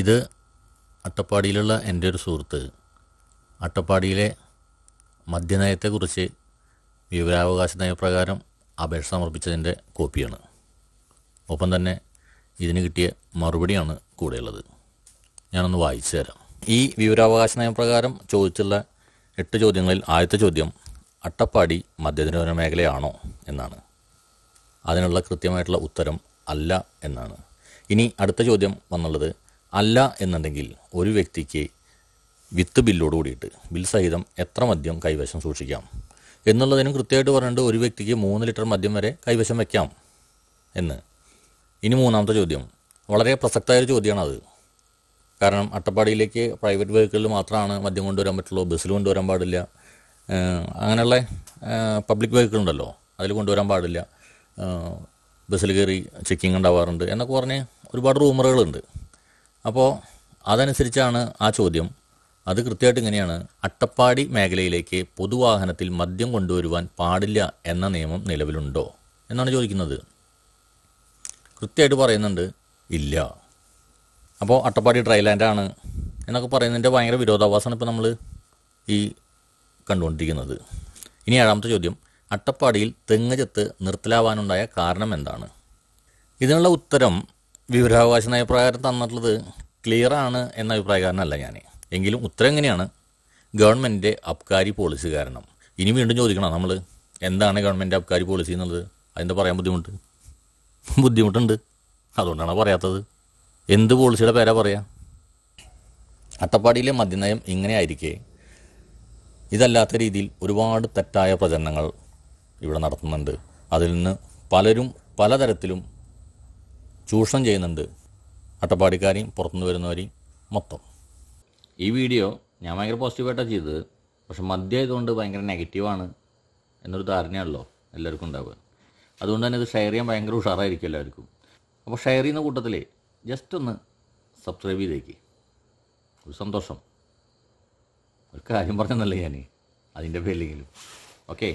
ഇത് അട്ടപ്പാടിയിലുള്ള എൻ്റെ ഒരു സുഹൃത്ത് അട്ടപ്പാടിയിലെ മദ്യനയത്തെക്കുറിച്ച് വിവരാവകാശ നയപ്രകാരം അപേക്ഷ സമർപ്പിച്ചതിൻ്റെ കോപ്പിയാണ് ഒപ്പം തന്നെ ഇതിന് കിട്ടിയ മറുപടിയാണ് കൂടെയുള്ളത് ഞാനൊന്ന് വായിച്ചു തരാം ഈ വിവരാവകാശ നയപ്രകാരം ചോദിച്ചുള്ള എട്ട് ചോദ്യങ്ങളിൽ ആദ്യത്തെ ചോദ്യം അട്ടപ്പാടി മദ്യനിരോധന മേഖലയാണോ എന്നാണ് അതിനുള്ള കൃത്യമായിട്ടുള്ള ഉത്തരം അല്ല എന്നാണ് ഇനി അടുത്ത ചോദ്യം വന്നുള്ളത് അല്ല എന്നുണ്ടെങ്കിൽ ഒരു വ്യക്തിക്ക് വിത്ത് ബില്ലോട് കൂടിയിട്ട് ബിൽ സഹിതം എത്ര മദ്യം കൈവശം സൂക്ഷിക്കാം എന്നുള്ളതിനും കൃത്യമായിട്ട് പറഞ്ഞിട്ട് ഒരു വ്യക്തിക്ക് മൂന്ന് ലിറ്റർ മദ്യം വരെ കൈവശം വയ്ക്കാം എന്ന് ഇനി മൂന്നാമത്തെ ചോദ്യം വളരെ പ്രസക്തമായ ഒരു അത് കാരണം അട്ടപ്പാടിയിലേക്ക് പ്രൈവറ്റ് വെഹിക്കിളിൽ മാത്രമാണ് മദ്യം കൊണ്ടുവരാൻ പറ്റുള്ളൂ ബസ്സിൽ കൊണ്ടുവരാൻ പാടില്ല അങ്ങനെയുള്ള പബ്ലിക് വെഹിക്കിൾ ഉണ്ടല്ലോ അതിൽ കൊണ്ടുവരാൻ പാടില്ല ബസ്സിൽ കയറി ചെക്കിങ് ഉണ്ടാവാറുണ്ട് എന്നൊക്കെ പറഞ്ഞ് ഒരുപാട് റൂമറുകളുണ്ട് അപ്പോൾ അതനുസരിച്ചാണ് ആ ചോദ്യം അത് കൃത്യമായിട്ട് ഇങ്ങനെയാണ് അട്ടപ്പാടി മേഖലയിലേക്ക് പൊതുവാഹനത്തിൽ മദ്യം കൊണ്ടുവരുവാൻ പാടില്ല എന്ന നിയമം നിലവിലുണ്ടോ എന്നാണ് ചോദിക്കുന്നത് കൃത്യമായിട്ട് പറയുന്നുണ്ട് ഇല്ല അപ്പോൾ അട്ടപ്പാടി ഡ്രൈലാൻഡാണ് എന്നൊക്കെ പറയുന്നതിൻ്റെ ഭയങ്കര വിരോധാഭാസമാണ് ഇപ്പോൾ നമ്മൾ ഈ കണ്ടുകൊണ്ടിരിക്കുന്നത് ഇനി ഏഴാമത്തെ ചോദ്യം അട്ടപ്പാടിയിൽ തെങ്ങ് ചെത്ത് നിർത്തലാവാനുണ്ടായ കാരണം എന്താണ് ഇതിനുള്ള ഉത്തരം വിവരാവകാശ നയപ്രകാരം തന്നിട്ടുള്ളത് ക്ലിയറാണ് എന്ന അഭിപ്രായക്കാരനല്ല ഞാൻ എങ്കിലും ഉത്തരം എങ്ങനെയാണ് ഗവൺമെൻറ്റിൻ്റെ അബ്കാരി പോളിസി കാരണം ഇനി വീണ്ടും ചോദിക്കണം നമ്മൾ എന്താണ് ഗവൺമെൻറ് അബ്കാരി പോളിസി എന്നുള്ളത് അതിൻ്റെ പറയാൻ ബുദ്ധിമുട്ട് ബുദ്ധിമുട്ടുണ്ട് അതുകൊണ്ടാണ് പറയാത്തത് എന്ത് പോളിസിയുടെ പേരാ പറയാം അട്ടപ്പാടിയിലെ മദ്യനയം ഇങ്ങനെയായിരിക്കെ ഇതല്ലാത്ത രീതിയിൽ ഒരുപാട് തെറ്റായ പ്രചരണങ്ങൾ ഇവിടെ നടത്തുന്നുണ്ട് അതിൽ നിന്ന് പലരും പലതരത്തിലും ചൂഷണം ചെയ്യുന്നുണ്ട് അട്ടപ്പാടിക്കാരെയും പുറത്തുനിന്ന് വരുന്നവരെയും മൊത്തം ഈ വീഡിയോ ഞാൻ ഭയങ്കര പോസിറ്റീവായിട്ടാണ് ചെയ്തത് പക്ഷെ ഇതുകൊണ്ട് ഭയങ്കര നെഗറ്റീവാണ് എന്നൊരു ധാരണയാണല്ലോ എല്ലാവർക്കും ഉണ്ടാവുക അതുകൊണ്ട് തന്നെ ഇത് ഷെയർ ചെയ്യാൻ ഭയങ്കര ഉഷാറായിരിക്കും എല്ലാവർക്കും അപ്പോൾ ഷെയർ ചെയ്യുന്ന കൂട്ടത്തിൽ ജസ്റ്റ് ഒന്ന് സബ്സ്ക്രൈബ് ചെയ്തേക്ക് ഒരു സന്തോഷം ഒരു കാര്യം പറഞ്ഞെന്നല്ലേ ഞാൻ അതിൻ്റെ പേരിലെങ്കിലും ഓക്കേ